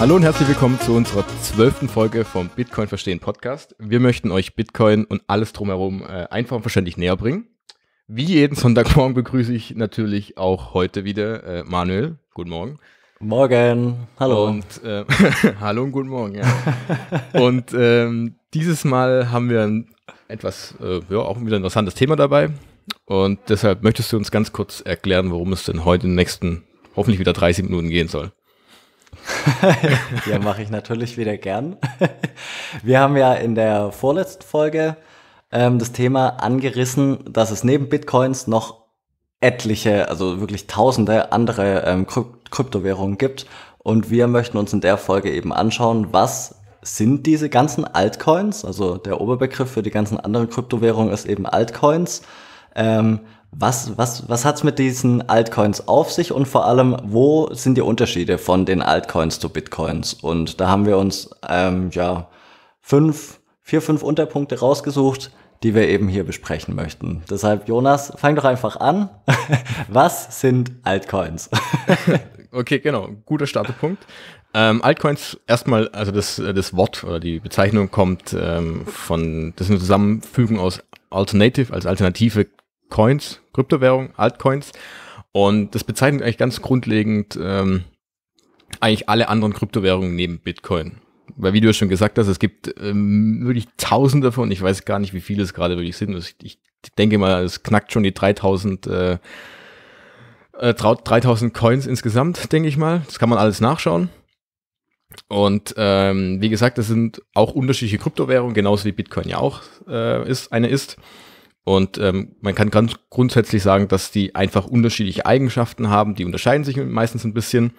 Hallo und herzlich willkommen zu unserer zwölften Folge vom Bitcoin Verstehen Podcast. Wir möchten euch Bitcoin und alles drumherum äh, einfach und verständlich näher bringen. Wie jeden Sonntagmorgen begrüße ich natürlich auch heute wieder äh, Manuel. Guten Morgen. Morgen, hallo. Und äh, hallo und guten Morgen. Ja. und ähm, dieses Mal haben wir ein etwas, äh, ja, auch wieder interessantes Thema dabei. Und deshalb möchtest du uns ganz kurz erklären, worum es denn heute in den nächsten, hoffentlich wieder 30 Minuten gehen soll. ja, mache ich natürlich wieder gern. Wir haben ja in der vorletzten Folge ähm, das Thema angerissen, dass es neben Bitcoins noch etliche, also wirklich tausende andere ähm, Krypt Kryptowährungen gibt. Und wir möchten uns in der Folge eben anschauen, was sind diese ganzen Altcoins? Also der Oberbegriff für die ganzen anderen Kryptowährungen ist eben Altcoins. Ähm, was was, was hat es mit diesen Altcoins auf sich und vor allem, wo sind die Unterschiede von den Altcoins zu Bitcoins? Und da haben wir uns ähm, ja, fünf, vier, fünf Unterpunkte rausgesucht, die wir eben hier besprechen möchten. Deshalb, Jonas, fang doch einfach an. was sind Altcoins? okay, genau. Guter Startpunkt. Ähm, Altcoins erstmal, also das, äh, das Wort oder die Bezeichnung kommt ähm, von, das ist eine Zusammenfügung aus Alternative, als Alternative Coins, Kryptowährung, Altcoins. Und das bezeichnet eigentlich ganz grundlegend ähm, eigentlich alle anderen Kryptowährungen neben Bitcoin. Weil wie du ja schon gesagt hast, es gibt ähm, wirklich Tausende davon. Ich weiß gar nicht, wie viele es gerade wirklich sind. Also ich, ich, denke mal, es knackt schon die 3000, äh, äh, 3000 Coins insgesamt, denke ich mal. Das kann man alles nachschauen. Und ähm, wie gesagt, das sind auch unterschiedliche Kryptowährungen, genauso wie Bitcoin ja auch äh, ist, eine ist. Und ähm, man kann ganz grundsätzlich sagen, dass die einfach unterschiedliche Eigenschaften haben. Die unterscheiden sich meistens ein bisschen.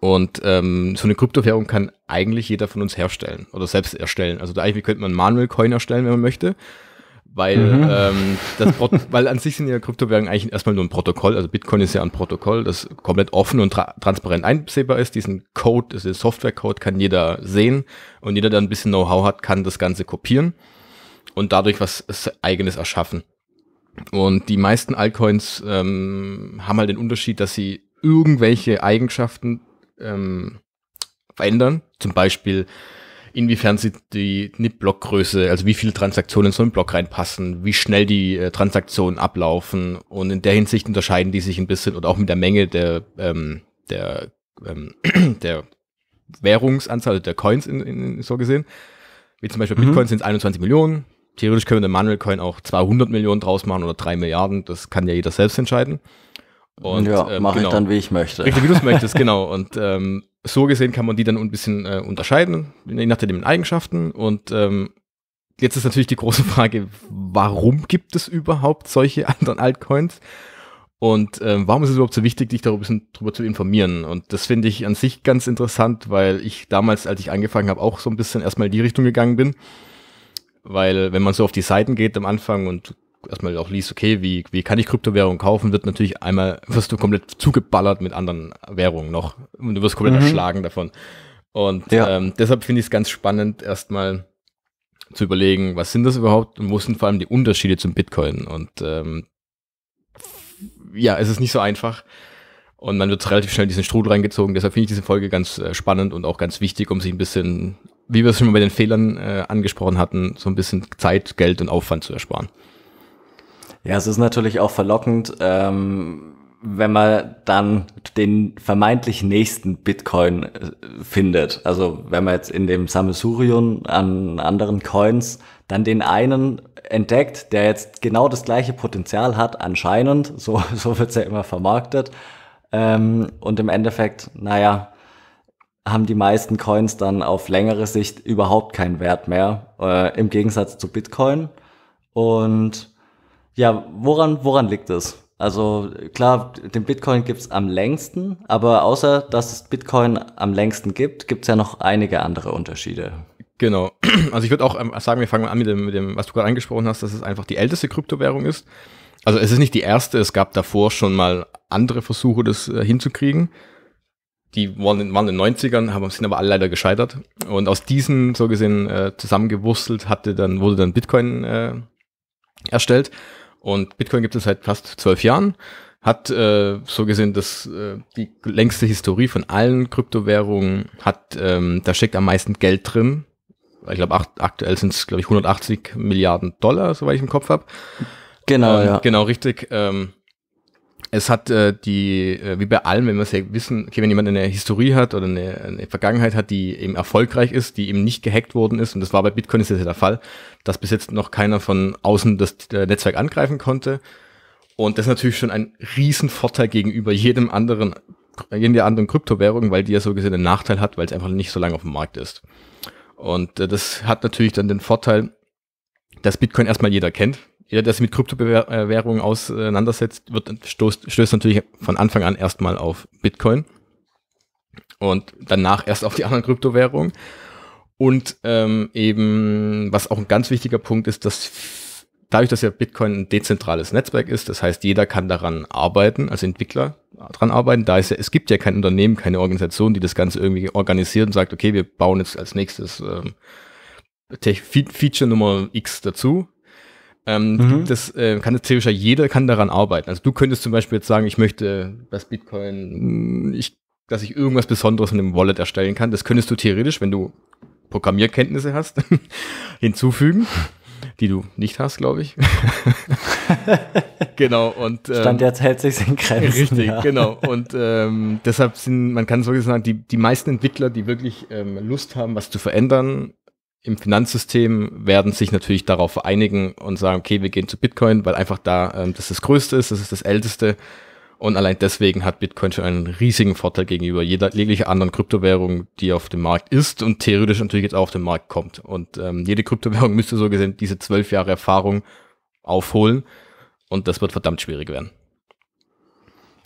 Und ähm, so eine Kryptowährung kann eigentlich jeder von uns herstellen oder selbst erstellen. Also da eigentlich könnte man einen Manual Coin erstellen, wenn man möchte. Weil, mhm. ähm, das weil an sich sind ja Kryptowährungen eigentlich erstmal nur ein Protokoll. Also Bitcoin ist ja ein Protokoll, das komplett offen und tra transparent einsehbar ist. Diesen Code, diesen Softwarecode kann jeder sehen und jeder, der ein bisschen Know-how hat, kann das Ganze kopieren und dadurch was äh, eigenes erschaffen. Und die meisten Altcoins ähm, haben halt den Unterschied, dass sie irgendwelche Eigenschaften ähm, verändern. Zum Beispiel, inwiefern sie die NIP-Blockgröße, also wie viele Transaktionen in so einen Block reinpassen, wie schnell die äh, Transaktionen ablaufen. Und in der Hinsicht unterscheiden die sich ein bisschen und auch mit der Menge der, ähm, der, ähm, der Währungsanzahl, der Coins in, in, so gesehen. Wie zum Beispiel mhm. Bitcoin sind es 21 Millionen, theoretisch können wir den Manuel Coin auch 200 Millionen draus machen oder 3 Milliarden, das kann ja jeder selbst entscheiden. Und, ja, ähm, mache genau. ich dann, wie ich möchte. Richtig, wie du es möchtest, genau. Und ähm, so gesehen kann man die dann ein bisschen äh, unterscheiden, je nach den Eigenschaften. Und ähm, jetzt ist natürlich die große Frage, warum gibt es überhaupt solche anderen Altcoins? Und ähm, warum ist es überhaupt so wichtig, dich darüber, bisschen, darüber zu informieren? Und das finde ich an sich ganz interessant, weil ich damals, als ich angefangen habe, auch so ein bisschen erstmal in die Richtung gegangen bin weil wenn man so auf die Seiten geht am Anfang und erstmal auch liest, okay, wie, wie kann ich Kryptowährungen kaufen, wird natürlich einmal, wirst du komplett zugeballert mit anderen Währungen noch und du wirst komplett mhm. erschlagen davon. Und ja. ähm, deshalb finde ich es ganz spannend, erstmal zu überlegen, was sind das überhaupt und wo sind vor allem die Unterschiede zum Bitcoin. Und ähm, ja, es ist nicht so einfach. Und man wird relativ schnell in diesen Strudel reingezogen. Deshalb finde ich diese Folge ganz äh, spannend und auch ganz wichtig, um sich ein bisschen wie wir es schon bei den Fehlern äh, angesprochen hatten, so ein bisschen Zeit, Geld und Aufwand zu ersparen. Ja, es ist natürlich auch verlockend, ähm, wenn man dann den vermeintlich nächsten Bitcoin äh, findet. Also wenn man jetzt in dem Sammelsurion an anderen Coins dann den einen entdeckt, der jetzt genau das gleiche Potenzial hat, anscheinend, so, so wird's ja immer vermarktet. Ähm, und im Endeffekt, naja, haben die meisten Coins dann auf längere Sicht überhaupt keinen Wert mehr, äh, im Gegensatz zu Bitcoin. Und ja, woran, woran liegt es? Also klar, den Bitcoin gibt es am längsten, aber außer dass es Bitcoin am längsten gibt, gibt es ja noch einige andere Unterschiede. Genau. Also ich würde auch ähm, sagen, wir fangen an mit dem, mit dem, was du gerade angesprochen hast, dass es einfach die älteste Kryptowährung ist. Also es ist nicht die erste, es gab davor schon mal andere Versuche, das äh, hinzukriegen die waren, in, waren in den 90ern, haben, sind aber alle leider gescheitert. Und aus diesen, so gesehen, äh, zusammengewurstelt hatte dann, wurde dann Bitcoin äh, erstellt. Und Bitcoin gibt es seit fast zwölf Jahren, hat äh, so gesehen das, äh, die längste Historie von allen Kryptowährungen, hat, ähm, da steckt am meisten Geld drin. Ich glaube, aktuell sind es, glaube ich, 180 Milliarden Dollar, soweit ich im Kopf habe. Genau, ähm, ja. Genau, richtig. Ähm, es hat äh, die, äh, wie bei allem, wenn wir es ja wissen, okay, wenn jemand eine Historie hat oder eine, eine, Vergangenheit hat, die eben erfolgreich ist, die eben nicht gehackt worden ist, und das war bei Bitcoin ist jetzt ja der Fall, dass bis jetzt noch keiner von außen das äh, Netzwerk angreifen konnte. Und das ist natürlich schon ein Riesenvorteil gegenüber jedem anderen, jeder anderen Kryptowährung, weil die ja so gesehen einen Nachteil hat, weil es einfach nicht so lange auf dem Markt ist. Und äh, das hat natürlich dann den Vorteil, dass Bitcoin erstmal jeder kennt, jeder, der sich mit Kryptowährungen auseinandersetzt, wird, stoßt, stößt natürlich von Anfang an erstmal auf Bitcoin und danach erst auf die anderen Kryptowährungen. Und ähm, eben, was auch ein ganz wichtiger Punkt ist, dass dadurch, dass ja Bitcoin ein dezentrales Netzwerk ist, das heißt, jeder kann daran arbeiten, als Entwickler daran arbeiten, da ist ja, es gibt ja kein Unternehmen, keine Organisation, die das Ganze irgendwie organisiert und sagt, okay, wir bauen jetzt als nächstes ähm, Feature Nummer X dazu, ähm, mhm. das äh, kann das theoretisch jeder kann daran arbeiten. Also du könntest zum Beispiel jetzt sagen, ich möchte äh, das Bitcoin, mm, ich, dass ich irgendwas Besonderes in dem Wallet erstellen kann. Das könntest du theoretisch, wenn du Programmierkenntnisse hast, hinzufügen, die du nicht hast, glaube ich. genau und ähm, stand jetzt hält sich in Grenzen. Richtig, ja. genau und ähm, deshalb sind, man kann so sagen, die die meisten Entwickler, die wirklich ähm, Lust haben, was zu verändern, im Finanzsystem werden sich natürlich darauf einigen und sagen, okay, wir gehen zu Bitcoin, weil einfach da ähm, das das Größte ist, das ist das Älteste. Und allein deswegen hat Bitcoin schon einen riesigen Vorteil gegenüber jeder jeglicher anderen Kryptowährung, die auf dem Markt ist und theoretisch natürlich jetzt auch auf den Markt kommt. Und ähm, jede Kryptowährung müsste so gesehen diese zwölf Jahre Erfahrung aufholen. Und das wird verdammt schwierig werden.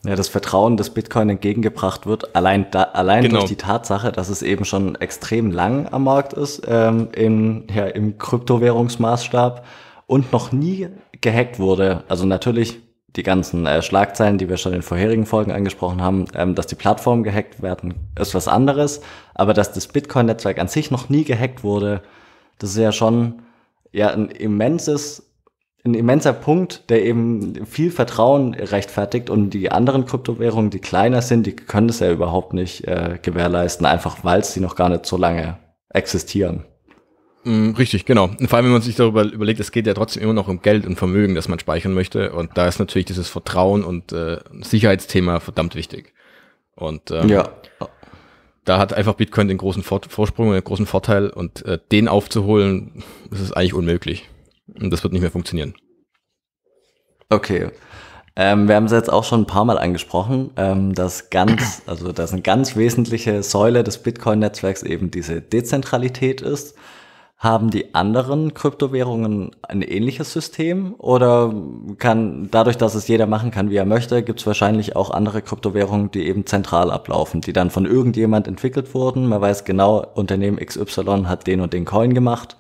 Ja, das Vertrauen, das Bitcoin entgegengebracht wird, allein, da, allein genau. durch die Tatsache, dass es eben schon extrem lang am Markt ist, ähm, in, ja, im Kryptowährungsmaßstab und noch nie gehackt wurde. Also natürlich die ganzen äh, Schlagzeilen, die wir schon in vorherigen Folgen angesprochen haben, ähm, dass die Plattformen gehackt werden, ist was anderes. Aber dass das Bitcoin-Netzwerk an sich noch nie gehackt wurde, das ist ja schon ja, ein immenses ein immenser Punkt, der eben viel Vertrauen rechtfertigt und die anderen Kryptowährungen, die kleiner sind, die können es ja überhaupt nicht äh, gewährleisten, einfach weil sie noch gar nicht so lange existieren. Mm, richtig, genau. vor allem, wenn man sich darüber überlegt, es geht ja trotzdem immer noch um Geld und Vermögen, das man speichern möchte. Und da ist natürlich dieses Vertrauen und äh, Sicherheitsthema verdammt wichtig. Und ähm, ja. da hat einfach Bitcoin den großen Vorsprung und den großen Vorteil und äh, den aufzuholen, das ist eigentlich unmöglich. Und das wird nicht mehr funktionieren. Okay. Ähm, wir haben es jetzt auch schon ein paar Mal angesprochen, ähm, dass ganz, also dass eine ganz wesentliche Säule des Bitcoin-Netzwerks eben diese Dezentralität ist. Haben die anderen Kryptowährungen ein ähnliches System oder kann dadurch, dass es jeder machen kann, wie er möchte, gibt es wahrscheinlich auch andere Kryptowährungen, die eben zentral ablaufen, die dann von irgendjemand entwickelt wurden. Man weiß genau, Unternehmen XY hat den und den Coin gemacht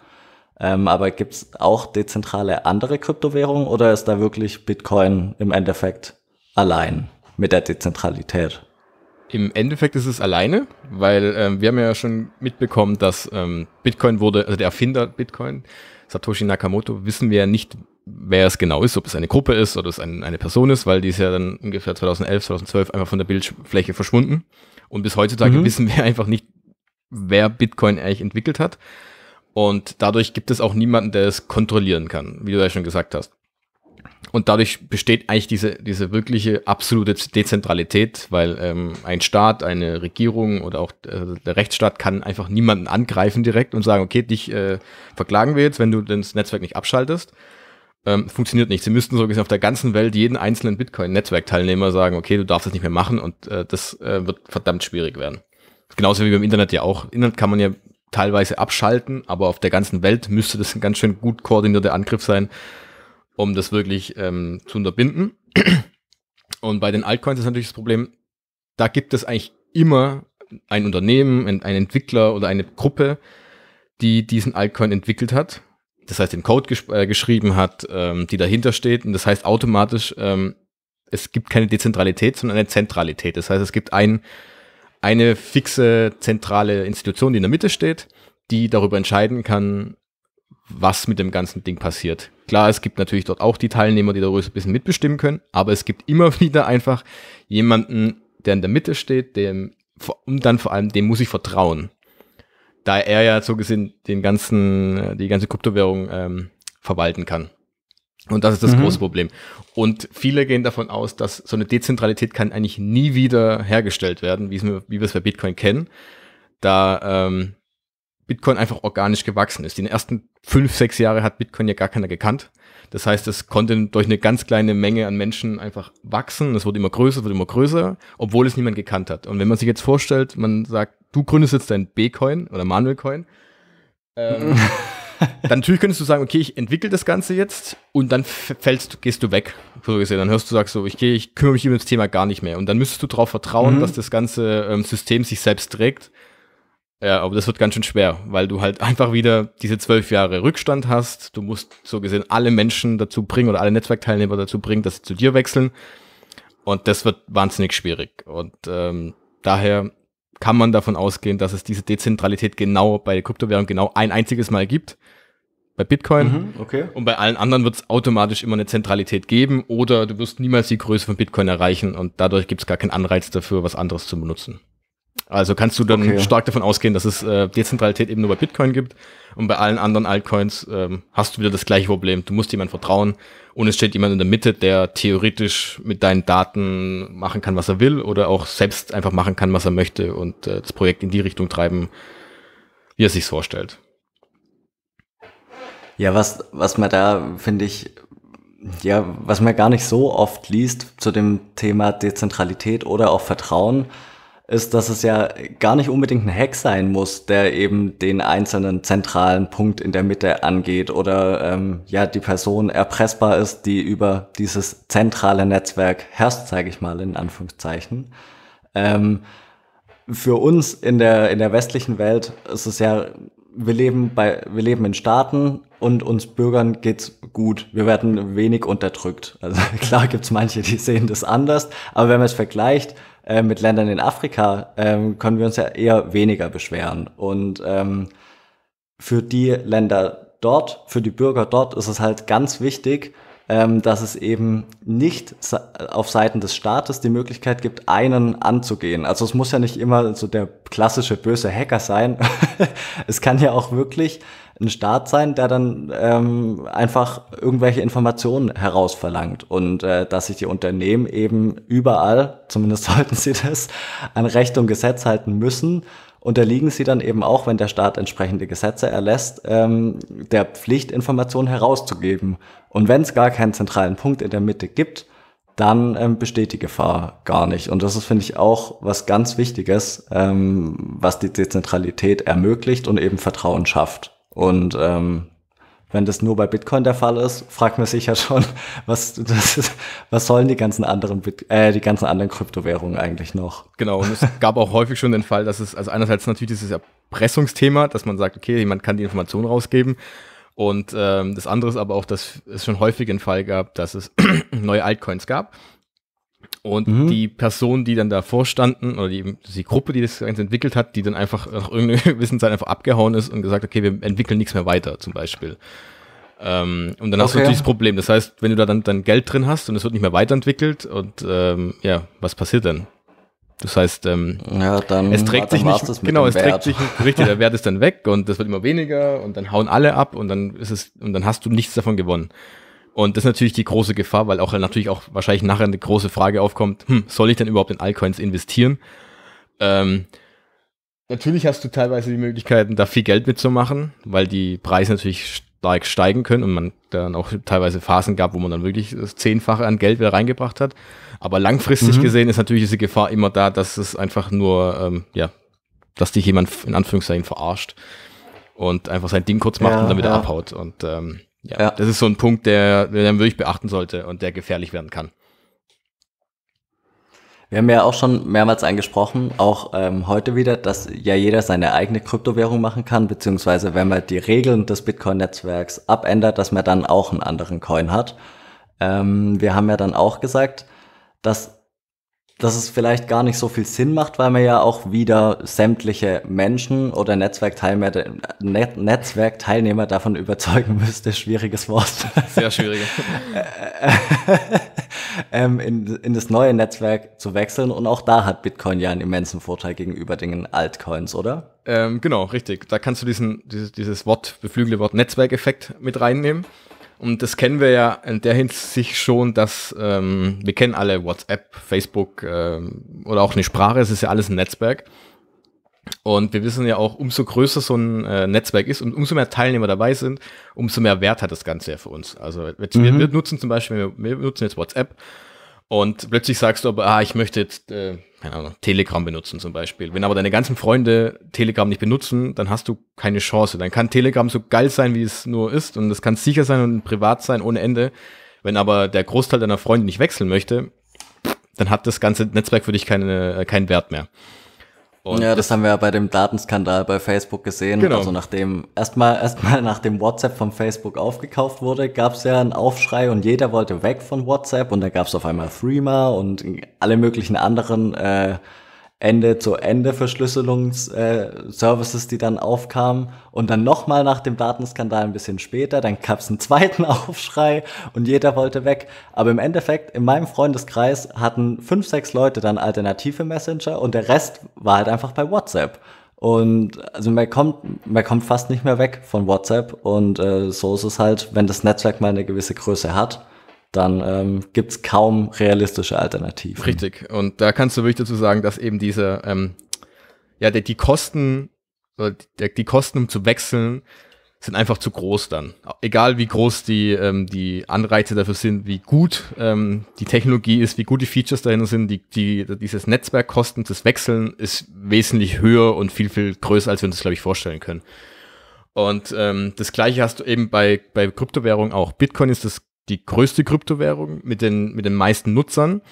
ähm, aber gibt es auch dezentrale andere Kryptowährungen oder ist da wirklich Bitcoin im Endeffekt allein mit der Dezentralität? Im Endeffekt ist es alleine, weil ähm, wir haben ja schon mitbekommen, dass ähm, Bitcoin wurde, also der Erfinder Bitcoin, Satoshi Nakamoto, wissen wir ja nicht, wer es genau ist, ob es eine Gruppe ist oder es ein, eine Person ist, weil die ist ja dann ungefähr 2011, 2012 einfach von der Bildfläche verschwunden. Und bis heutzutage mhm. wissen wir einfach nicht, wer Bitcoin eigentlich entwickelt hat. Und dadurch gibt es auch niemanden, der es kontrollieren kann, wie du ja schon gesagt hast. Und dadurch besteht eigentlich diese, diese wirkliche absolute Dezentralität, weil ähm, ein Staat, eine Regierung oder auch äh, der Rechtsstaat kann einfach niemanden angreifen direkt und sagen, okay, dich äh, verklagen wir jetzt, wenn du das Netzwerk nicht abschaltest. Ähm, funktioniert nicht. Sie müssten so gesehen auf der ganzen Welt jeden einzelnen Bitcoin-Netzwerkteilnehmer sagen, okay, du darfst das nicht mehr machen und äh, das äh, wird verdammt schwierig werden. Genauso wie beim Internet ja auch. Internet kann man ja teilweise abschalten, aber auf der ganzen Welt müsste das ein ganz schön gut koordinierter Angriff sein, um das wirklich ähm, zu unterbinden. Und bei den Altcoins ist natürlich das Problem, da gibt es eigentlich immer ein Unternehmen, ein, Entwickler oder eine Gruppe, die diesen Altcoin entwickelt hat. Das heißt, den Code gesch äh, geschrieben hat, ähm, die dahinter steht. Und das heißt automatisch, ähm, es gibt keine Dezentralität, sondern eine Zentralität. Das heißt, es gibt einen eine fixe zentrale Institution, die in der Mitte steht, die darüber entscheiden kann, was mit dem ganzen Ding passiert. Klar, es gibt natürlich dort auch die Teilnehmer, die darüber ein bisschen mitbestimmen können, aber es gibt immer wieder einfach jemanden, der in der Mitte steht, dem, und dann vor allem, dem muss ich vertrauen. Da er ja so gesehen den ganzen, äh, die ganze Kryptowährung ähm, verwalten kann. Und das ist das mhm. große Problem. Und viele gehen davon aus, dass so eine Dezentralität kann eigentlich nie wieder hergestellt werden, wie wir, es bei Bitcoin kennen, da ähm, Bitcoin einfach organisch gewachsen ist. In den ersten fünf, sechs Jahre hat Bitcoin ja gar keiner gekannt. Das heißt, es konnte durch eine ganz kleine Menge an Menschen einfach wachsen. Es wurde immer größer, wurde immer größer, obwohl es niemand gekannt hat. Und wenn man sich jetzt vorstellt, man sagt, du gründest jetzt dein B-Coin oder Manuel-Coin. Ähm, dann natürlich könntest du sagen, okay, ich entwickle das Ganze jetzt und dann fällst, gehst du weg, so gesehen. Dann hörst du, sagst so, ich geh, ich kümmere mich um das Thema gar nicht mehr. Und dann müsstest du darauf vertrauen, mhm. dass das ganze ähm, System sich selbst trägt. Ja, aber das wird ganz schön schwer, weil du halt einfach wieder diese zwölf Jahre Rückstand hast. Du musst so gesehen alle Menschen dazu bringen oder alle Netzwerkteilnehmer dazu bringen, dass sie zu dir wechseln. Und das wird wahnsinnig schwierig. Und ähm, daher kann man davon ausgehen, dass es diese Dezentralität genau bei der Kryptowährung genau ein einziges Mal gibt. Bei Bitcoin. Mhm, okay. Und bei allen anderen wird es automatisch immer eine Zentralität geben oder du wirst niemals die Größe von Bitcoin erreichen und dadurch gibt es gar keinen Anreiz dafür, was anderes zu benutzen. Also kannst du dann okay. stark davon ausgehen, dass es äh, Dezentralität eben nur bei Bitcoin gibt und bei allen anderen Altcoins ähm, hast du wieder das gleiche Problem. Du musst jemand vertrauen und es steht jemand in der Mitte, der theoretisch mit deinen Daten machen kann, was er will oder auch selbst einfach machen kann, was er möchte und äh, das Projekt in die Richtung treiben, wie er sich vorstellt. Ja, was was man da finde ich ja, was man gar nicht so oft liest zu dem Thema Dezentralität oder auch Vertrauen ist, dass es ja gar nicht unbedingt ein Hack sein muss, der eben den einzelnen zentralen Punkt in der Mitte angeht oder ähm, ja die Person erpressbar ist, die über dieses zentrale Netzwerk herrscht, sage ich mal in Anführungszeichen. Ähm, für uns in der in der westlichen Welt ist es ja wir leben bei wir leben in Staaten und uns Bürgern geht's gut. Wir werden wenig unterdrückt. Also klar gibt's manche, die sehen das anders, aber wenn man es vergleicht äh, mit Ländern in Afrika ähm, können wir uns ja eher weniger beschweren. Und ähm, für die Länder dort, für die Bürger dort ist es halt ganz wichtig, ähm, dass es eben nicht auf Seiten des Staates die Möglichkeit gibt, einen anzugehen. Also es muss ja nicht immer so der klassische böse Hacker sein. es kann ja auch wirklich ein Staat sein, der dann ähm, einfach irgendwelche Informationen herausverlangt und äh, dass sich die Unternehmen eben überall, zumindest sollten sie das, an Recht und Gesetz halten müssen unterliegen sie dann eben auch, wenn der Staat entsprechende Gesetze erlässt, ähm, der Pflicht, Informationen herauszugeben. Und wenn es gar keinen zentralen Punkt in der Mitte gibt, dann ähm, besteht die Gefahr gar nicht. Und das ist, finde ich, auch was ganz Wichtiges, ähm, was die Dezentralität ermöglicht und eben Vertrauen schafft. Und ähm, wenn das nur bei Bitcoin der Fall ist, fragt man sich ja schon, was, das, was sollen die ganzen anderen Bit äh, die ganzen anderen Kryptowährungen eigentlich noch? Genau, und es gab auch häufig schon den Fall, dass es, also einerseits natürlich dieses Erpressungsthema, dass man sagt, okay, jemand kann die Information rausgeben. Und ähm, das andere ist aber auch, dass es schon häufig den Fall gab, dass es neue Altcoins gab, und mhm. die Personen, die dann davor standen, oder die, die Gruppe, die das Ganze entwickelt hat, die dann einfach nach irgendeiner gewissen einfach abgehauen ist und gesagt, okay, wir entwickeln nichts mehr weiter, zum Beispiel. Ähm, und dann okay. hast du natürlich das Problem. Das heißt, wenn du da dann dein Geld drin hast und es wird nicht mehr weiterentwickelt und ähm, ja, was passiert dann? Das heißt, ähm, ja, dann, es trägt sich nicht, genau, es Wert. trägt sich nicht, richtig, der Wert ist dann weg und das wird immer weniger und dann hauen alle ab und dann ist es, und dann hast du nichts davon gewonnen. Und das ist natürlich die große Gefahr, weil auch natürlich auch wahrscheinlich nachher eine große Frage aufkommt, hm, soll ich denn überhaupt in Altcoins investieren? Ähm, natürlich hast du teilweise die Möglichkeiten, da viel Geld mitzumachen, weil die Preise natürlich stark steigen können und man dann auch teilweise Phasen gab, wo man dann wirklich das Zehnfache an Geld wieder reingebracht hat. Aber langfristig mhm. gesehen ist natürlich diese Gefahr immer da, dass es einfach nur, ähm, ja, dass dich jemand in Anführungszeichen verarscht und einfach sein Ding kurz macht ja, und dann wieder ja. abhaut. Und ähm, ja, ja. Das ist so ein Punkt, der, den man wirklich beachten sollte und der gefährlich werden kann. Wir haben ja auch schon mehrmals angesprochen, auch ähm, heute wieder, dass ja jeder seine eigene Kryptowährung machen kann, beziehungsweise wenn man die Regeln des Bitcoin-Netzwerks abändert, dass man dann auch einen anderen Coin hat. Ähm, wir haben ja dann auch gesagt, dass dass es vielleicht gar nicht so viel Sinn macht, weil man ja auch wieder sämtliche Menschen oder Netzwerkteilnehmer, Net Netzwerkteilnehmer davon überzeugen müsste, schwieriges Wort. Sehr schwierig. ähm, in, in das neue Netzwerk zu wechseln. Und auch da hat Bitcoin ja einen immensen Vorteil gegenüber den Altcoins, oder? Ähm, genau, richtig. Da kannst du diesen, dieses, dieses Wort, beflügelte Wort Netzwerkeffekt mit reinnehmen. Und das kennen wir ja in der Hinsicht schon, dass ähm, wir kennen alle WhatsApp, Facebook ähm, oder auch eine Sprache, es ist ja alles ein Netzwerk. Und wir wissen ja auch, umso größer so ein äh, Netzwerk ist und umso mehr Teilnehmer dabei sind, umso mehr Wert hat das Ganze ja für uns. Also jetzt, mhm. wir, wir, nutzen zum Beispiel, wir, wir nutzen jetzt WhatsApp und plötzlich sagst du aber, ah, ich möchte jetzt, äh, keine Ahnung, Telegram benutzen zum Beispiel. Wenn aber deine ganzen Freunde Telegram nicht benutzen, dann hast du keine Chance. Dann kann Telegram so geil sein, wie es nur ist und es kann sicher sein und privat sein ohne Ende. Wenn aber der Großteil deiner Freunde nicht wechseln möchte, dann hat das ganze Netzwerk für dich keine, äh, keinen Wert mehr. Und ja, das haben wir ja bei dem Datenskandal bei Facebook gesehen. Genau. Also nachdem erstmal erstmal nachdem WhatsApp von Facebook aufgekauft wurde, gab es ja einen Aufschrei und jeder wollte weg von WhatsApp und da gab es auf einmal Threema und alle möglichen anderen äh, ende zu ende verschlüsselungs äh, services die dann aufkamen. Und dann nochmal nach dem Datenskandal ein bisschen später, dann gab es einen zweiten Aufschrei und jeder wollte weg. Aber im Endeffekt, in meinem Freundeskreis hatten fünf, sechs Leute dann alternative Messenger und der Rest war halt einfach bei WhatsApp. Und also man kommt, man kommt fast nicht mehr weg von WhatsApp. Und äh, so ist es halt, wenn das Netzwerk mal eine gewisse Größe hat, dann ähm, gibt kaum realistische Alternativen. Richtig. Und da kannst du wirklich dazu sagen, dass eben diese, ähm, ja, die, die Kosten, oder die, die Kosten, um zu wechseln, sind einfach zu groß dann. Egal wie groß die, ähm, die Anreize dafür sind, wie gut ähm, die Technologie ist, wie gut die Features dahinter sind, die, die, dieses Netzwerkkosten, das Wechseln ist wesentlich höher und viel, viel größer, als wir uns das, glaube ich, vorstellen können. Und ähm, das gleiche hast du eben bei, bei Kryptowährungen auch. Bitcoin ist das die größte Kryptowährung mit den, mit den meisten Nutzern.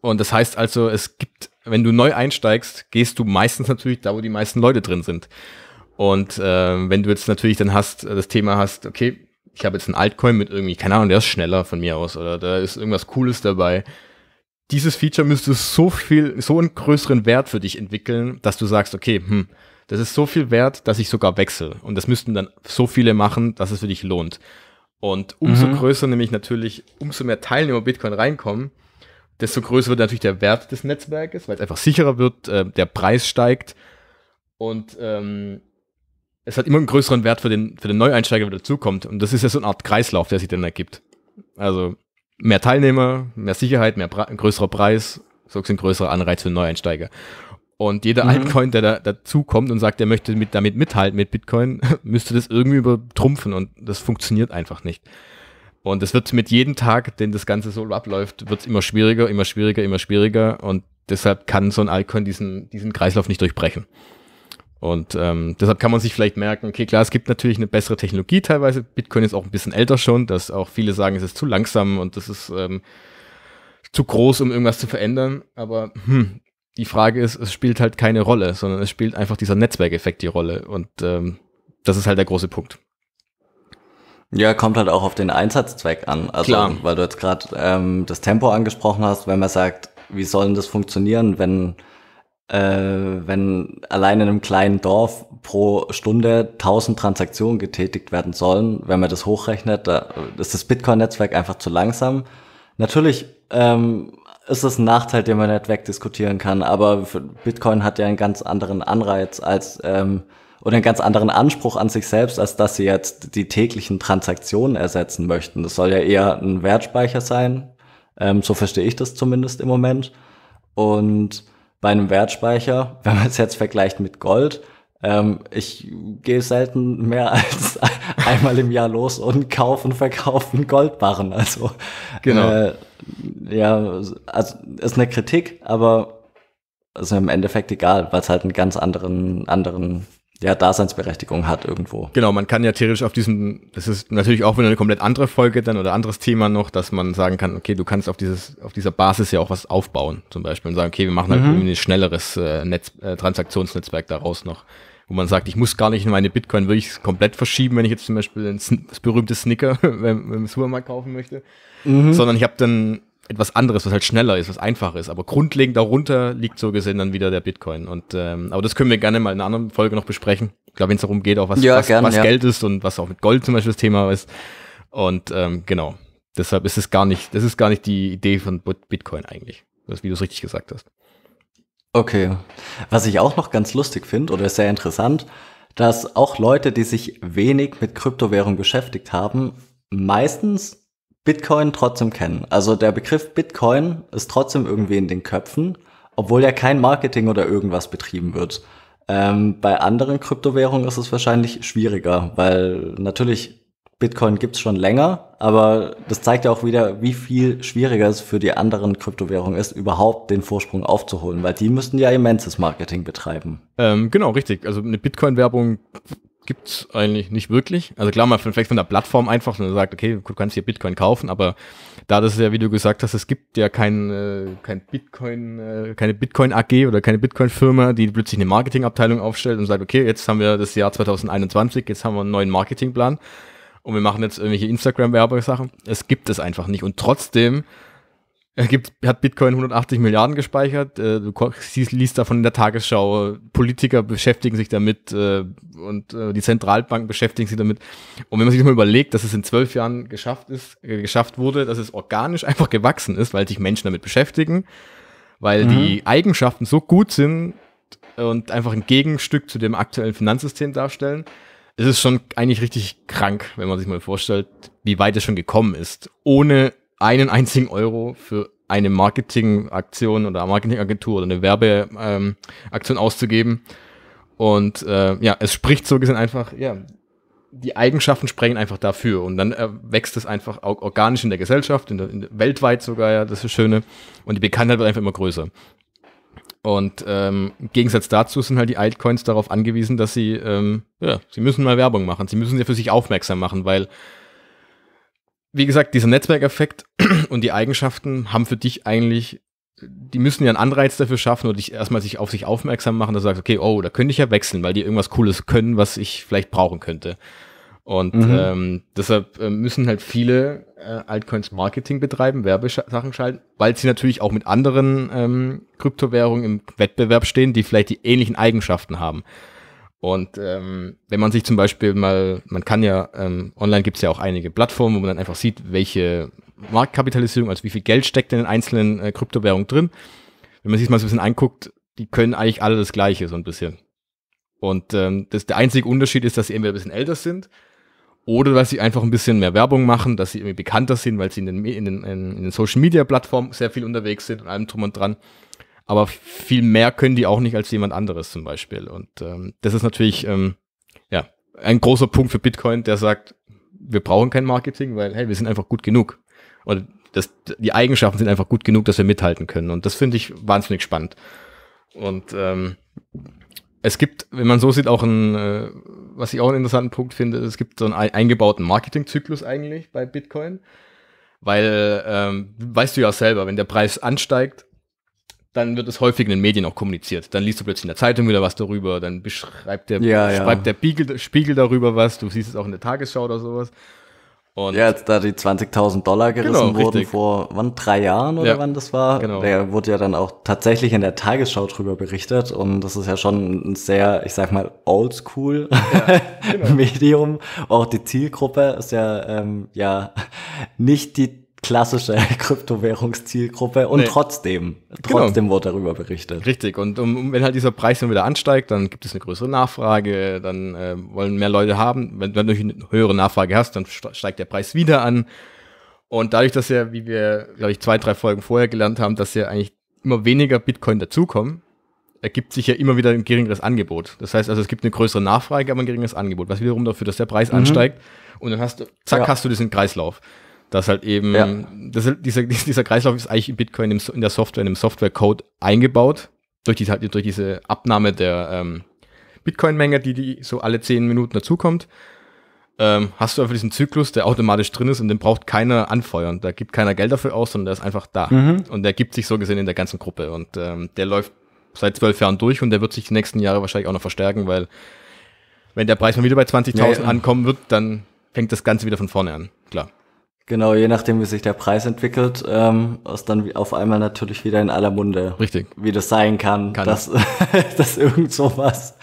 Und das heißt also, es gibt, wenn du neu einsteigst, gehst du meistens natürlich da, wo die meisten Leute drin sind. Und äh, wenn du jetzt natürlich dann hast, äh, das Thema hast, okay, ich habe jetzt einen Altcoin mit irgendwie, keine Ahnung, der ist schneller von mir aus oder da ist irgendwas Cooles dabei. Dieses Feature müsste so viel, so einen größeren Wert für dich entwickeln, dass du sagst, okay, hm, das ist so viel wert, dass ich sogar wechsle. Und das müssten dann so viele machen, dass es für dich lohnt. Und umso mhm. größer nämlich natürlich, umso mehr Teilnehmer Bitcoin reinkommen, desto größer wird natürlich der Wert des Netzwerkes, weil es einfach sicherer wird, äh, der Preis steigt und ähm, es hat immer einen größeren Wert für den, für den Neueinsteiger, der dazukommt. Und das ist ja so eine Art Kreislauf, der sich dann ergibt. Also mehr Teilnehmer, mehr Sicherheit, mehr Pre größerer Preis, so ein größerer Anreiz für den Neueinsteiger. Und jeder mhm. Altcoin, der da, dazu kommt und sagt, er möchte mit, damit mithalten mit Bitcoin, müsste das irgendwie übertrumpfen und das funktioniert einfach nicht. Und es wird mit jedem Tag, den das Ganze so abläuft, wird es immer schwieriger, immer schwieriger, immer schwieriger. Und deshalb kann so ein Altcoin diesen, diesen Kreislauf nicht durchbrechen. Und ähm, deshalb kann man sich vielleicht merken, okay, klar, es gibt natürlich eine bessere Technologie teilweise. Bitcoin ist auch ein bisschen älter schon, dass auch viele sagen, es ist zu langsam und das ist ähm, zu groß, um irgendwas zu verändern. Aber hm, die Frage ist, es spielt halt keine Rolle, sondern es spielt einfach dieser Netzwerkeffekt die Rolle. Und ähm, das ist halt der große Punkt. Ja, kommt halt auch auf den Einsatzzweck an. Also, Klar. weil du jetzt gerade ähm, das Tempo angesprochen hast, wenn man sagt, wie soll denn das funktionieren, wenn, äh, wenn allein in einem kleinen Dorf pro Stunde 1000 Transaktionen getätigt werden sollen, wenn man das hochrechnet, da ist das Bitcoin-Netzwerk einfach zu langsam. Natürlich ähm, ist das ein Nachteil, den man nicht wegdiskutieren kann. Aber Bitcoin hat ja einen ganz anderen Anreiz als ähm, oder einen ganz anderen Anspruch an sich selbst, als dass sie jetzt die täglichen Transaktionen ersetzen möchten. Das soll ja eher ein Wertspeicher sein. Ähm, so verstehe ich das zumindest im Moment. Und bei einem Wertspeicher, wenn man es jetzt vergleicht mit Gold, ähm, ich gehe selten mehr als einmal im Jahr los und kaufe und verkaufe Goldbarren. Also genau. Äh, ja, also ist eine Kritik, aber ist im Endeffekt egal, weil es halt einen ganz anderen, anderen ja, Daseinsberechtigung hat irgendwo. Genau, man kann ja theoretisch auf diesem, das ist natürlich auch wieder eine komplett andere Folge dann oder anderes Thema noch, dass man sagen kann, okay, du kannst auf dieses, auf dieser Basis ja auch was aufbauen, zum Beispiel und sagen, okay, wir machen halt mhm. irgendwie ein schnelleres äh, Netz, äh, Transaktionsnetzwerk daraus noch wo man sagt, ich muss gar nicht in meine Bitcoin wirklich komplett verschieben, wenn ich jetzt zum Beispiel ein, das berühmte Snicker im Supermarkt kaufen möchte, mhm. sondern ich habe dann etwas anderes, was halt schneller ist, was einfacher ist. Aber grundlegend darunter liegt so gesehen dann wieder der Bitcoin. Und ähm, aber das können wir gerne mal in einer anderen Folge noch besprechen. Ich glaube, wenn es darum geht, auch was, ja, was, gern, was ja. Geld ist und was auch mit Gold zum Beispiel das Thema ist. Und ähm, genau. Deshalb ist es gar nicht, das ist gar nicht die Idee von Bitcoin eigentlich. wie du es richtig gesagt hast. Okay. Was ich auch noch ganz lustig finde oder sehr interessant, dass auch Leute, die sich wenig mit Kryptowährung beschäftigt haben, meistens Bitcoin trotzdem kennen. Also der Begriff Bitcoin ist trotzdem irgendwie in den Köpfen, obwohl ja kein Marketing oder irgendwas betrieben wird. Ähm, bei anderen Kryptowährungen ist es wahrscheinlich schwieriger, weil natürlich Bitcoin gibt's schon länger, aber das zeigt ja auch wieder, wie viel schwieriger es für die anderen Kryptowährungen ist, überhaupt den Vorsprung aufzuholen, weil die müssten ja immenses Marketing betreiben. Ähm, genau, richtig. Also eine Bitcoin-Werbung gibt's eigentlich nicht wirklich. Also klar, man vielleicht von der Plattform einfach, wenn sagt, okay, du kannst hier Bitcoin kaufen, aber da das ja, wie du gesagt hast, es gibt ja kein, äh, kein Bitcoin, äh, keine Bitcoin AG oder keine Bitcoin-Firma, die plötzlich eine Marketingabteilung aufstellt und sagt, okay, jetzt haben wir das Jahr 2021, jetzt haben wir einen neuen Marketingplan und wir machen jetzt irgendwelche Instagram-Werbesachen. Es gibt es einfach nicht. Und trotzdem gibt, hat Bitcoin 180 Milliarden gespeichert. Äh, du liest davon in der Tagesschau. Politiker beschäftigen sich damit äh, und äh, die Zentralbanken beschäftigen sich damit. Und wenn man sich mal überlegt, dass es in zwölf Jahren geschafft ist, geschafft wurde, dass es organisch einfach gewachsen ist, weil sich Menschen damit beschäftigen, weil mhm. die Eigenschaften so gut sind und einfach ein Gegenstück zu dem aktuellen Finanzsystem darstellen, es ist schon eigentlich richtig krank, wenn man sich mal vorstellt, wie weit es schon gekommen ist, ohne einen einzigen Euro für eine Marketingaktion oder eine Marketingagentur oder eine Werbeaktion ähm, auszugeben. Und äh, ja, es spricht so gesehen einfach, ja, die Eigenschaften sprechen einfach dafür. Und dann äh, wächst es einfach organisch in der Gesellschaft, in der, in der, weltweit sogar, ja, das ist das Schöne. Und die Bekanntheit wird einfach immer größer. Und ähm, im Gegensatz dazu sind halt die Altcoins darauf angewiesen, dass sie, ähm, ja, sie müssen mal Werbung machen, sie müssen ja für sich aufmerksam machen, weil, wie gesagt, dieser Netzwerkeffekt und die Eigenschaften haben für dich eigentlich, die müssen ja einen Anreiz dafür schaffen oder dich erstmal sich auf sich aufmerksam machen, dass du sagst, okay, oh, da könnte ich ja wechseln, weil die irgendwas Cooles können, was ich vielleicht brauchen könnte. Und mhm. ähm, deshalb äh, müssen halt viele äh, Altcoins Marketing betreiben, Werbesachen schalten, weil sie natürlich auch mit anderen ähm, Kryptowährungen im Wettbewerb stehen, die vielleicht die ähnlichen Eigenschaften haben. Und ähm, wenn man sich zum Beispiel mal, man kann ja, ähm, online gibt es ja auch einige Plattformen, wo man dann einfach sieht, welche Marktkapitalisierung, also wie viel Geld steckt in den einzelnen äh, Kryptowährungen drin. Wenn man sich das mal so ein bisschen anguckt, die können eigentlich alle das Gleiche, so ein bisschen. Und ähm, das, der einzige Unterschied ist, dass sie entweder ein bisschen älter sind oder dass sie einfach ein bisschen mehr Werbung machen, dass sie irgendwie bekannter sind, weil sie in den, in den, in den Social-Media-Plattformen sehr viel unterwegs sind und allem drum und dran. Aber viel mehr können die auch nicht als jemand anderes zum Beispiel. Und ähm, das ist natürlich ähm, ja, ein großer Punkt für Bitcoin, der sagt, wir brauchen kein Marketing, weil hey, wir sind einfach gut genug. Und das, die Eigenschaften sind einfach gut genug, dass wir mithalten können. Und das finde ich wahnsinnig spannend. Und ähm, es gibt, wenn man so sieht, auch ein, äh, was ich auch einen interessanten Punkt finde, es gibt so einen eingebauten Marketingzyklus eigentlich bei Bitcoin. Weil, ähm, weißt du ja selber, wenn der Preis ansteigt, dann wird es häufig in den Medien auch kommuniziert. Dann liest du plötzlich in der Zeitung wieder was darüber, dann beschreibt der, ja, schreibt der Spiegel, Spiegel darüber was, du siehst es auch in der Tagesschau oder sowas. Und ja, jetzt da die 20.000 Dollar gerissen genau, wurden richtig. vor, wann, drei Jahren oder ja, wann das war, genau. der wurde ja dann auch tatsächlich in der Tagesschau drüber berichtet und das ist ja schon ein sehr, ich sag mal, oldschool ja, genau. Medium. Auch die Zielgruppe ist ja, ähm, ja nicht die klassische Kryptowährungszielgruppe und nee. trotzdem, genau. trotzdem genau. wird darüber berichtet. Richtig, und um, wenn halt dieser Preis dann wieder ansteigt, dann gibt es eine größere Nachfrage, dann äh, wollen mehr Leute haben. Wenn, wenn du eine höhere Nachfrage hast, dann steigt der Preis wieder an. Und dadurch, dass ja, wie wir, glaube ich, zwei, drei Folgen vorher gelernt haben, dass ja eigentlich immer weniger Bitcoin dazukommen, ergibt sich ja immer wieder ein geringeres Angebot. Das heißt also, es gibt eine größere Nachfrage, aber ein geringeres Angebot, was wiederum dafür, dass der Preis mhm. ansteigt. Und dann hast du, zack, ja. hast du diesen Kreislauf. Dass halt eben, ja. das, dieser, dieser Kreislauf ist eigentlich in Bitcoin in der Software, in dem Softwarecode eingebaut, durch, die, halt, durch diese Abnahme der ähm, Bitcoin-Menge, die, die so alle zehn Minuten dazukommt. Ähm, hast du einfach diesen Zyklus, der automatisch drin ist und den braucht keiner anfeuern. Da gibt keiner Geld dafür aus, sondern der ist einfach da. Mhm. Und der gibt sich so gesehen in der ganzen Gruppe. Und ähm, der läuft seit zwölf Jahren durch und der wird sich die nächsten Jahre wahrscheinlich auch noch verstärken, weil wenn der Preis mal wieder bei 20.000 ja, ankommen wird, dann fängt das Ganze wieder von vorne an. Klar. Genau, je nachdem, wie sich der Preis entwickelt, ähm, ist dann auf einmal natürlich wieder in aller Munde. Richtig. Wie das sein kann, kann dass, dass irgend sowas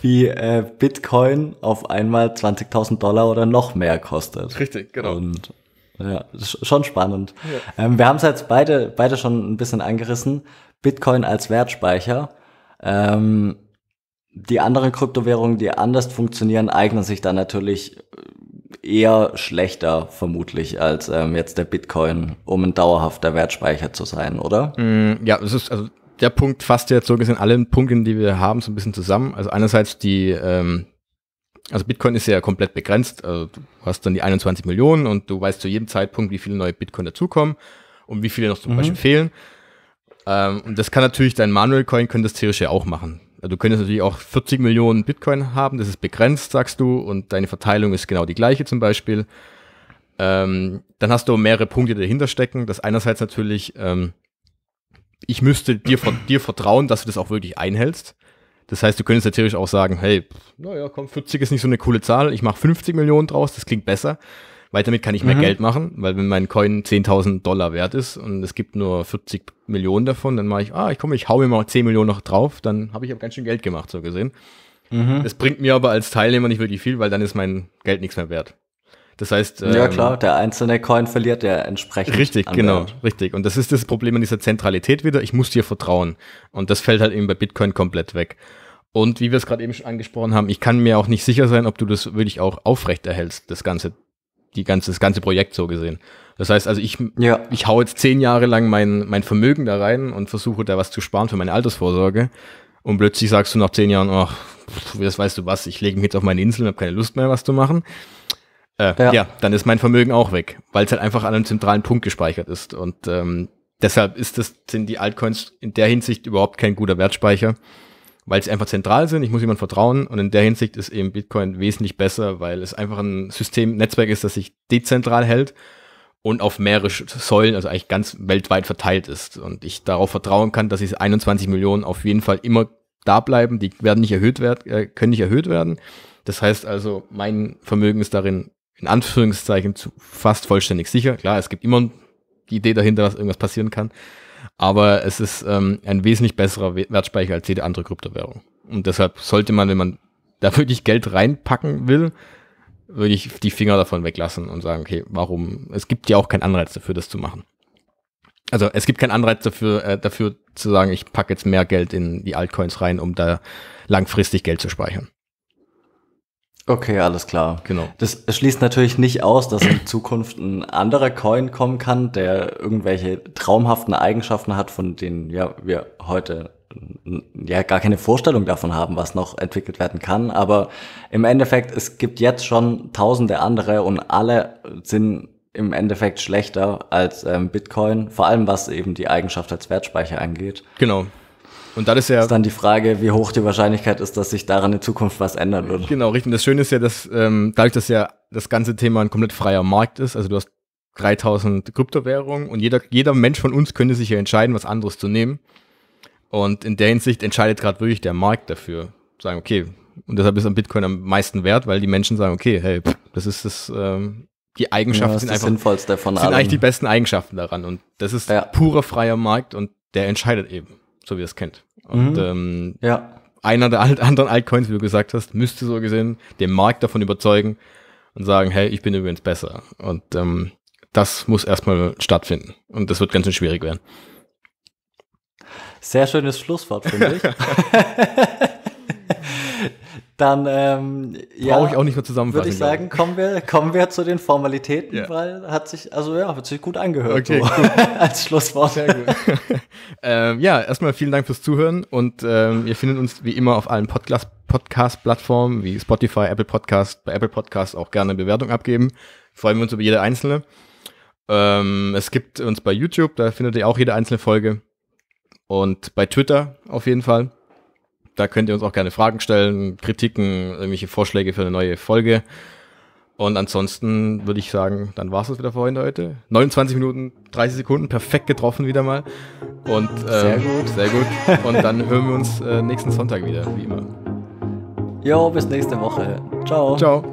wie äh, Bitcoin auf einmal 20.000 Dollar oder noch mehr kostet. Richtig, genau. Und ja, schon spannend. Ja. Ähm, wir haben es jetzt beide, beide schon ein bisschen angerissen. Bitcoin als Wertspeicher. Ähm, die anderen Kryptowährungen, die anders funktionieren, eignen sich dann natürlich äh, eher schlechter vermutlich als ähm, jetzt der Bitcoin, um ein dauerhafter Wertspeicher zu sein, oder? Mm, ja, das ist also der Punkt fasst jetzt so gesehen alle Punkte, die wir haben, so ein bisschen zusammen. Also einerseits die, ähm, also Bitcoin ist ja komplett begrenzt. Also du hast dann die 21 Millionen und du weißt zu jedem Zeitpunkt, wie viele neue Bitcoin dazukommen und wie viele noch zum mhm. Beispiel fehlen. Ähm, und das kann natürlich dein Manual Coin, können das theoretisch ja auch machen. Du könntest natürlich auch 40 Millionen Bitcoin haben, das ist begrenzt, sagst du, und deine Verteilung ist genau die gleiche zum Beispiel. Ähm, dann hast du mehrere Punkte dahinter stecken. Das einerseits natürlich, ähm, ich müsste dir, dir vertrauen, dass du das auch wirklich einhältst. Das heißt, du könntest natürlich auch sagen, hey, naja, komm, 40 ist nicht so eine coole Zahl, ich mache 50 Millionen draus, das klingt besser weil damit kann ich mehr mhm. Geld machen, weil wenn mein Coin 10.000 Dollar wert ist und es gibt nur 40 Millionen davon, dann mache ich, ah, ich komme, ich hau mir mal 10 Millionen noch drauf, dann habe ich auch ganz schön Geld gemacht, so gesehen. Mhm. bringt mir aber als Teilnehmer nicht wirklich viel, weil dann ist mein Geld nichts mehr wert. Das heißt. Ähm, ja, klar, der einzelne Coin verliert ja entsprechend. Richtig, genau, Wert. richtig. Und das ist das Problem an dieser Zentralität wieder. Ich muss dir vertrauen. Und das fällt halt eben bei Bitcoin komplett weg. Und wie wir es gerade eben schon angesprochen haben, ich kann mir auch nicht sicher sein, ob du das wirklich auch aufrecht erhältst, das ganze die ganze, das ganze Projekt so gesehen. Das heißt also, ich, ja. ich hau jetzt zehn Jahre lang mein, mein Vermögen da rein und versuche da was zu sparen für meine Altersvorsorge. Und plötzlich sagst du nach zehn Jahren, ach, das weißt du was, ich lege mich jetzt auf meine Insel und habe keine Lust mehr, was zu machen. Äh, ja. ja. dann ist mein Vermögen auch weg, weil es halt einfach an einem zentralen Punkt gespeichert ist. Und ähm, deshalb ist das, sind die Altcoins in der Hinsicht überhaupt kein guter Wertspeicher weil sie einfach zentral sind, ich muss jemandem vertrauen und in der Hinsicht ist eben Bitcoin wesentlich besser, weil es einfach ein System, Netzwerk ist, das sich dezentral hält und auf mehrere Säulen, also eigentlich ganz weltweit verteilt ist und ich darauf vertrauen kann, dass diese 21 Millionen auf jeden Fall immer da bleiben, die werden nicht erhöht werden, äh, können nicht erhöht werden. Das heißt also, mein Vermögen ist darin in Anführungszeichen zu, fast vollständig sicher. Klar, es gibt immer die Idee dahinter, dass irgendwas passieren kann aber es ist ähm, ein wesentlich besserer Wertspeicher als jede andere Kryptowährung. Und deshalb sollte man, wenn man da wirklich Geld reinpacken will, würde ich die Finger davon weglassen und sagen, okay, warum? Es gibt ja auch keinen Anreiz dafür, das zu machen. Also es gibt keinen Anreiz dafür, äh, dafür zu sagen, ich packe jetzt mehr Geld in die Altcoins rein, um da langfristig Geld zu speichern. Okay, alles klar. Genau. Das schließt natürlich nicht aus, dass in Zukunft ein anderer Coin kommen kann, der irgendwelche traumhaften Eigenschaften hat, von denen ja wir heute ja gar keine Vorstellung davon haben, was noch entwickelt werden kann. Aber im Endeffekt, es gibt jetzt schon tausende andere und alle sind im Endeffekt schlechter als ähm, Bitcoin, vor allem was eben die Eigenschaft als Wertspeicher angeht. Genau. Und das ist ja. Ist dann die Frage, wie hoch die Wahrscheinlichkeit ist, dass sich daran in Zukunft was ändern wird. Genau, richtig. Und das Schöne ist ja, dass ähm, dadurch, dass ja das ganze Thema ein komplett freier Markt ist, also du hast 3000 Kryptowährungen und jeder, jeder Mensch von uns könnte sich ja entscheiden, was anderes zu nehmen. Und in der Hinsicht entscheidet gerade wirklich der Markt dafür. Sagen, okay, und deshalb ist ein Bitcoin am meisten wert, weil die Menschen sagen, okay, hey, pff, das ist das, ähm, die Eigenschaften ja, sind einfach sinnvollste von sind allen. eigentlich die besten Eigenschaften daran und das ist ja. purer freier Markt und der entscheidet eben so wie ihr es kennt. Und mhm. ähm, ja. einer der alt anderen Altcoins, wie du gesagt hast, müsste so gesehen den Markt davon überzeugen und sagen, hey, ich bin übrigens besser. Und ähm, das muss erstmal stattfinden. Und das wird ganz schön schwierig werden. Sehr schönes Schlusswort, finde ich. Dann ähm, ja, brauche ich auch nicht mehr zusammenfassen. Würde ich sagen, kommen wir, kommen wir zu den Formalitäten, ja. weil hat sich, also ja, hat sich gut angehört okay, so, cool. als Schlusswort. Sehr gut. ähm, ja, erstmal vielen Dank fürs Zuhören und ähm, ihr findet uns wie immer auf allen Podcast, Podcast-Plattformen wie Spotify, Apple Podcast, bei Apple Podcast auch gerne eine Bewertung abgeben. Freuen wir uns über jede einzelne. Ähm, es gibt uns bei YouTube, da findet ihr auch jede einzelne Folge. Und bei Twitter auf jeden Fall. Da könnt ihr uns auch gerne Fragen stellen, Kritiken, irgendwelche Vorschläge für eine neue Folge. Und ansonsten würde ich sagen, dann war es das wieder für heute. 29 Minuten, 30 Sekunden, perfekt getroffen wieder mal. Und äh, sehr gut. Sehr gut. Und dann hören wir uns äh, nächsten Sonntag wieder, wie immer. Jo, bis nächste Woche. Ciao. Ciao.